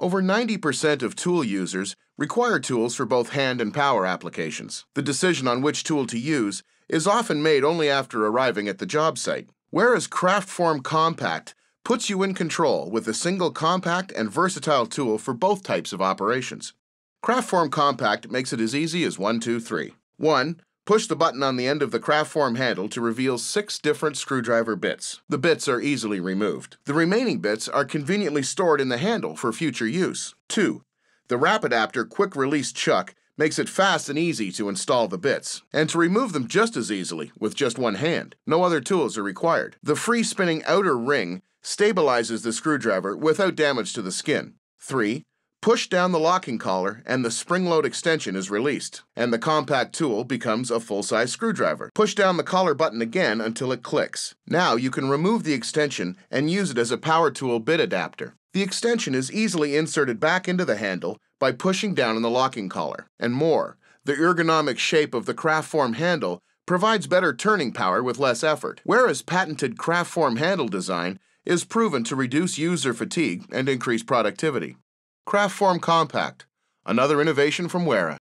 Over 90% of tool users require tools for both hand and power applications. The decision on which tool to use is often made only after arriving at the job site, whereas Craftform Compact puts you in control with a single compact and versatile tool for both types of operations. Craftform Compact makes it as easy as 1, 2, 3. 1. Push the button on the end of the craft form handle to reveal six different screwdriver bits. The bits are easily removed. The remaining bits are conveniently stored in the handle for future use. 2. The wrap adapter quick release chuck makes it fast and easy to install the bits, and to remove them just as easily with just one hand. No other tools are required. The free spinning outer ring stabilizes the screwdriver without damage to the skin. 3. Push down the locking collar and the spring load extension is released, and the compact tool becomes a full-size screwdriver. Push down the collar button again until it clicks. Now you can remove the extension and use it as a power tool bit adapter. The extension is easily inserted back into the handle by pushing down on the locking collar. And more, the ergonomic shape of the Craftform handle provides better turning power with less effort, whereas patented Craftform handle design is proven to reduce user fatigue and increase productivity. Craftform Compact, another innovation from Wera.